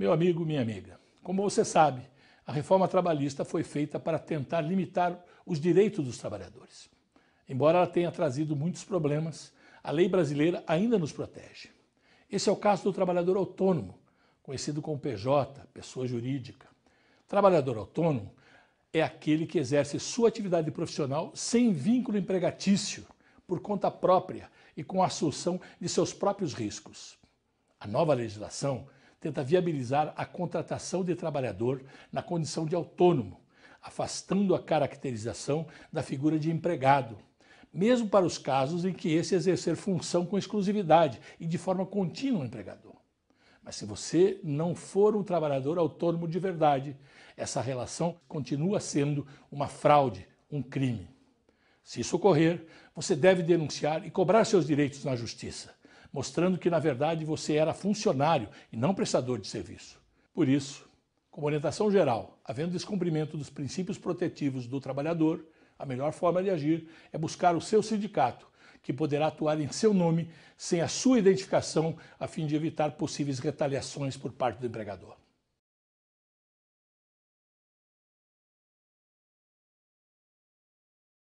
Meu amigo, minha amiga, como você sabe, a reforma trabalhista foi feita para tentar limitar os direitos dos trabalhadores. Embora ela tenha trazido muitos problemas, a lei brasileira ainda nos protege. Esse é o caso do trabalhador autônomo, conhecido como PJ, pessoa jurídica. Trabalhador autônomo é aquele que exerce sua atividade profissional sem vínculo empregatício, por conta própria e com a assunção de seus próprios riscos. A nova legislação tenta viabilizar a contratação de trabalhador na condição de autônomo, afastando a caracterização da figura de empregado, mesmo para os casos em que esse exercer função com exclusividade e de forma contínua empregador. Mas se você não for um trabalhador autônomo de verdade, essa relação continua sendo uma fraude, um crime. Se isso ocorrer, você deve denunciar e cobrar seus direitos na justiça mostrando que, na verdade, você era funcionário e não prestador de serviço. Por isso, como orientação geral, havendo descumprimento dos princípios protetivos do trabalhador, a melhor forma de agir é buscar o seu sindicato, que poderá atuar em seu nome sem a sua identificação, a fim de evitar possíveis retaliações por parte do empregador.